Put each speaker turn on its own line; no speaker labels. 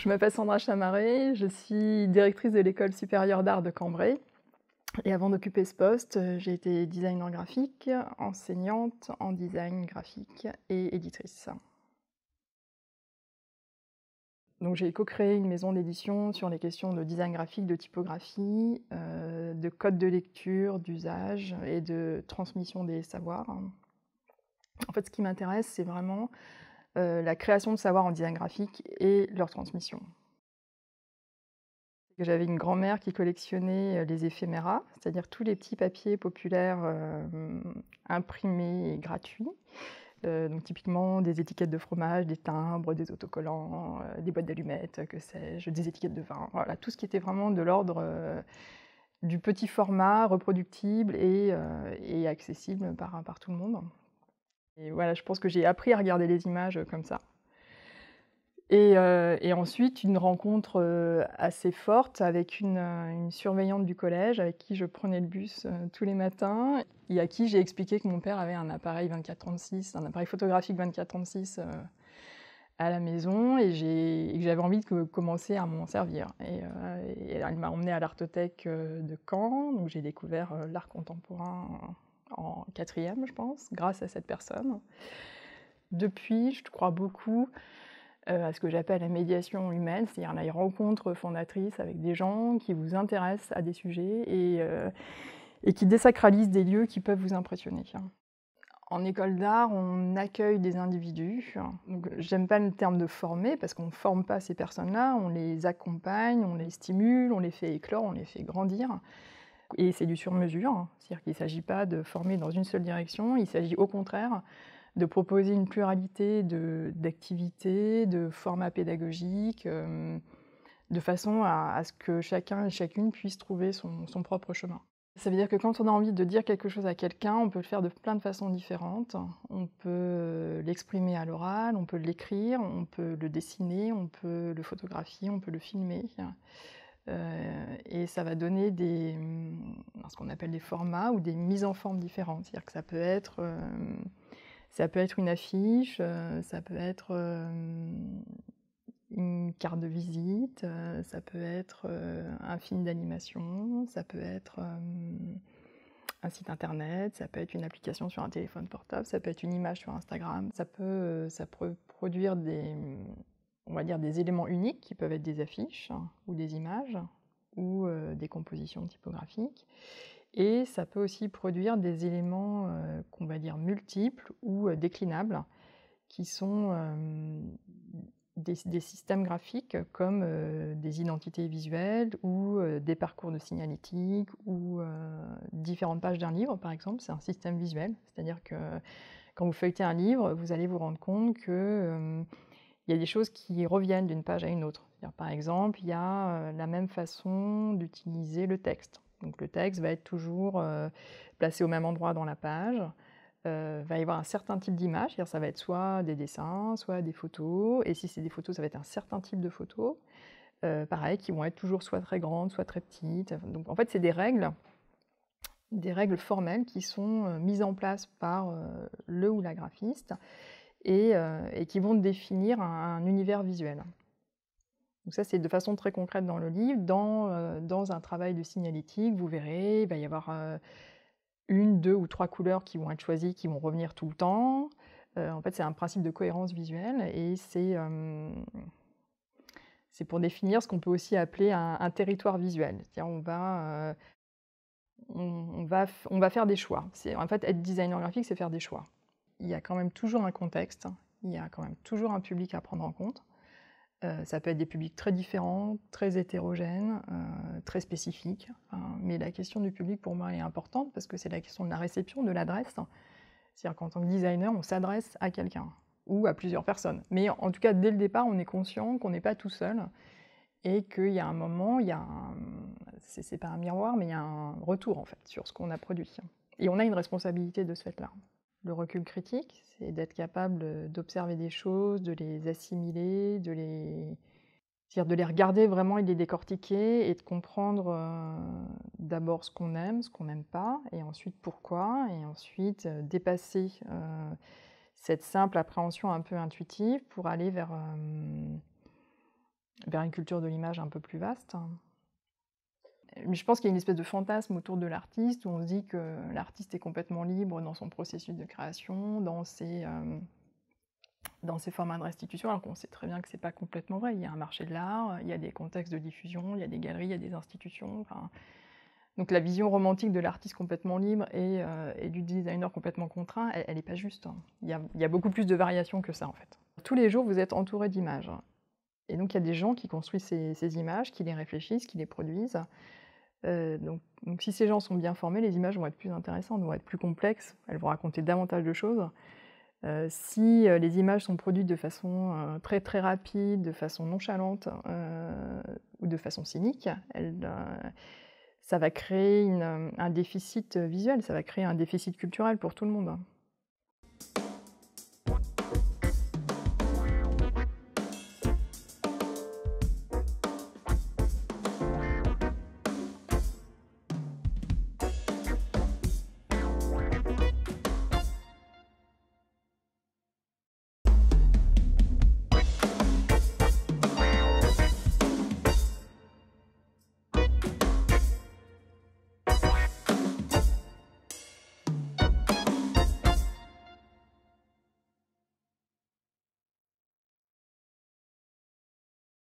Je m'appelle Sandra Chamaré, je suis directrice de l'école supérieure d'art de Cambrai. Et avant d'occuper ce poste, euh, j'ai été designer graphique, enseignante en design graphique et éditrice. Donc j'ai co-créé une maison d'édition sur les questions de design graphique, de typographie, euh, de code de lecture, d'usage et de transmission des savoirs. En fait, ce qui m'intéresse, c'est vraiment euh, la création de savoir en design graphique et leur transmission. J'avais une grand-mère qui collectionnait euh, les éphéméras, c'est-à-dire tous les petits papiers populaires euh, imprimés et gratuits. donc typiquement des étiquettes de fromage, des timbres, des autocollants, des boîtes d'allumettes, que sais-je, des étiquettes de vin, voilà, tout ce qui était vraiment de l'ordre du petit format reproductible et, accessible par tout le monde. Et voilà, je pense que j'ai appris à regarder les images euh, comme ça. Euh, et, ensuite, une rencontre euh, assez forte avec une, surveillante du collège avec qui je prenais le bus tous les matins et à qui j'ai expliqué que mon père avait un appareil 24-36, un appareil photographique 24-36 à la maison et, que j'avais envie de commencer à m'en servir. Et, elle m'a emmenée à l'Artothèque de Caen, où j'ai découvert l'art contemporain quatrième, je pense, grâce à cette personne. Depuis, je crois beaucoup euh, à ce que j'appelle la médiation humaine, c'est-à-dire la rencontre fondatrice avec des gens qui vous intéressent à des sujets et, euh, qui désacralisent des lieux qui peuvent vous impressionner. En école d'art, on accueille des individus. J'aime pas le terme de former parce qu'on ne forme pas ces personnes-là, on les accompagne, on les stimule, on les fait éclore, on les fait grandir. Et c'est du sur-mesure, hein. c'est-à-dire qu'il ne s'agit pas de former dans une seule direction, il s'agit au contraire de proposer une pluralité d'activités, de, formats pédagogiques, euh, de façon à, ce que chacun et chacune puisse trouver son, son, propre chemin. Ça veut dire que quand on a envie de dire quelque chose à quelqu'un, on peut le faire de plein de façons différentes. On peut euh, l'exprimer à l'oral, on peut l'écrire, on peut le dessiner, on peut le photographier, on peut le filmer. Euh, et ça va donner des, mm, ce qu'on appelle des formats ou des mises en forme différentes. C'est-à-dire que ça peut être, euh, ça peut être une affiche, euh, ça peut être une carte de visite, ça peut être un film d'animation, ça peut être un site internet, ça peut être une application sur un téléphone portable, ça peut être une image sur Instagram, ça peut, ça peut produire des, on va dire, des éléments uniques qui peuvent être des affiches ou des images ou euh, des compositions typographiques. Et ça peut aussi produire des éléments euh, qu'on va dire multiples ou euh, déclinables, qui sont des, des, systèmes graphiques comme des identités visuelles ou des parcours de signalétique ou différentes pages d'un livre, par exemple. C'est un système visuel, c'est-à-dire que quand vous feuilletez un livre, vous allez vous rendre compte que il y a des choses qui reviennent d'une page à une autre. Par exemple, il y a euh, la même façon d'utiliser le texte. Donc le texte va être toujours euh, placé au même endroit dans la page. Il euh, va y avoir un certain type d'image, ça va être soit des dessins, soit des photos, et si c'est des photos, ça va être un certain type de photos, pareil, qui vont être toujours soit très grandes, soit très petites. Donc en fait, c'est des règles, des règles formelles qui sont mises en place par le ou la graphiste euh, et, qui vont définir un, univers visuel. Donc ça, c'est de façon très concrète dans le livre. Dans, euh, dans un travail de signalétique, vous verrez, il va y avoir euh, une, deux ou trois couleurs qui vont être choisies, qui vont revenir tout le temps. en fait, c'est un principe de cohérence visuelle et c'est... pour définir ce qu'on peut aussi appeler un, territoire visuel. C'est-à-dire, on va, on, on, va, on va faire des choix. En fait, être designer graphique, c'est faire des choix il y a quand même toujours un contexte, hein. il y a quand même toujours un public à prendre en compte. Euh, ça peut être des publics très différents, très hétérogènes, euh, très spécifiques. Hein. mais la question du public, pour moi, est importante parce que c'est la question de la réception, de l'adresse. C'est-à-dire qu'en tant que designer, on s'adresse à quelqu'un ou à plusieurs personnes. Mais en tout cas, dès le départ, on est conscient qu'on n'est pas tout seul et qu'il y a un moment, il y a c'est pas un miroir, mais il y a un retour en fait sur ce qu'on a produit. Et on a une responsabilité de ce fait-là. Le recul critique, c'est d'être capable euh, d'observer des choses, de les assimiler, de les, de les regarder vraiment et de les décortiquer et de comprendre euh, d'abord ce qu'on aime, ce qu'on n'aime pas, et ensuite pourquoi, et ensuite euh, dépasser cette simple appréhension un peu intuitive pour aller vers, vers une culture de l'image un peu plus vaste je pense qu'il y a une espèce de fantasme autour de l'artiste où on se dit que l'artiste est complètement libre dans son processus de création, dans ses, euh, dans ses formats de restitution, alors qu'on sait très bien que ce n'est pas complètement vrai. Il y a un marché de l'art, il y a des contextes de diffusion, il y a des galeries, il y a des institutions. donc la vision romantique de l'artiste complètement libre et, euh, du designer complètement contraint, elle n'est pas juste. Hein. Il y, a, beaucoup plus de variations que ça en fait. Tous les jours, vous êtes entouré d'images. Et donc il y a des gens qui construisent ces, ces images, qui les réfléchissent, qui les produisent. Euh, donc, si ces gens sont bien formés, les images vont être plus intéressantes, vont être plus complexes, elles vont raconter davantage de choses. Euh, si euh, les images sont produites de façon très très rapide, de façon nonchalante ou de façon cynique, ça va créer un déficit visuel, ça va créer un déficit culturel pour tout le monde.